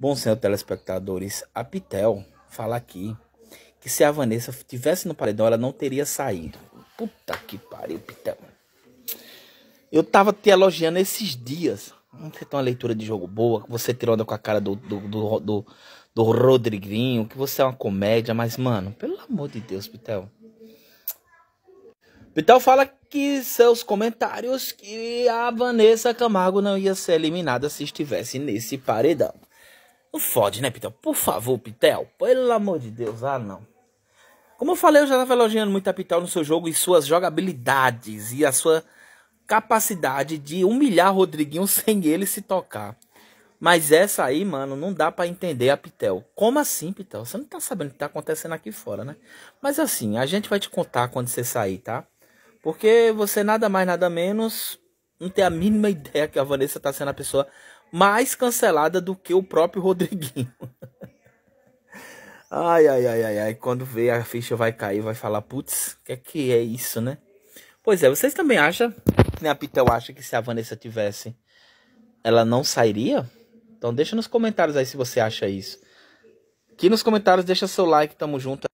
Bom senhor telespectadores, a Pitel fala aqui que se a Vanessa tivesse no paredão, ela não teria saído. Puta que pariu, Pitel. Eu tava te elogiando esses dias. Você tem uma leitura de jogo boa, que você tirou onda com a cara do, do, do, do, do Rodriguinho, que você é uma comédia, mas, mano, pelo amor de Deus, Pitel. Pitel fala que seus comentários que a Vanessa Camargo não ia ser eliminada se estivesse nesse paredão. Não fode, né, Pitel? Por favor, Pitel. Pelo amor de Deus. Ah, não. Como eu falei, eu já estava elogiando muito a Pitel no seu jogo e suas jogabilidades e a sua capacidade de humilhar Rodriguinho sem ele se tocar. Mas essa aí, mano, não dá para entender a Pitel. Como assim, Pitel? Você não tá sabendo o que tá acontecendo aqui fora, né? Mas assim, a gente vai te contar quando você sair, tá? Porque você nada mais, nada menos não tem a mínima ideia que a Vanessa tá sendo a pessoa mais cancelada do que o próprio Rodriguinho. ai, ai, ai, ai, ai. Quando vê a ficha vai cair, vai falar, putz, o que é que é isso, né? Pois é, vocês também acham, que nem a Pitel acha que se a Vanessa tivesse, ela não sairia? Então deixa nos comentários aí se você acha isso. Aqui nos comentários, deixa seu like, tamo junto.